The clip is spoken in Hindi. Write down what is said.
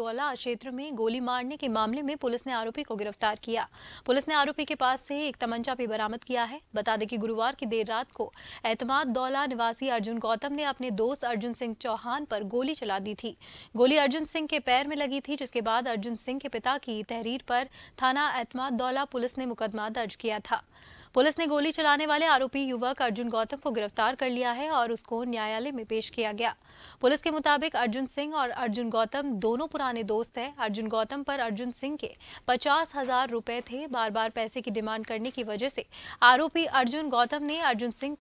गोला क्षेत्र में गोली मारने के मामले में पुलिस ने आरोपी को गिरफ्तार किया पुलिस ने आरोपी के पास से एक तमंचा भी बरामद किया है बता दें कि गुरुवार की देर रात को एतमाद दौला निवासी अर्जुन गौतम ने अपने दोस्त अर्जुन सिंह चौहान पर गोली चला दी थी गोली अर्जुन सिंह के पैर में लगी थी जिसके बाद अर्जुन सिंह के पिता की तहरीर पर थाना एतमाद दौला पुलिस ने मुकदमा दर्ज किया था पुलिस ने गोली चलाने वाले आरोपी युवक अर्जुन गौतम को गिरफ्तार कर लिया है और उसको न्यायालय में पेश किया गया पुलिस के मुताबिक अर्जुन सिंह और अर्जुन गौतम दोनों पुराने दोस्त हैं अर्जुन गौतम पर अर्जुन सिंह के पचास हजार रुपए थे बार बार पैसे की डिमांड करने की वजह से आरोपी अर्जुन गौतम ने अर्जुन सिंह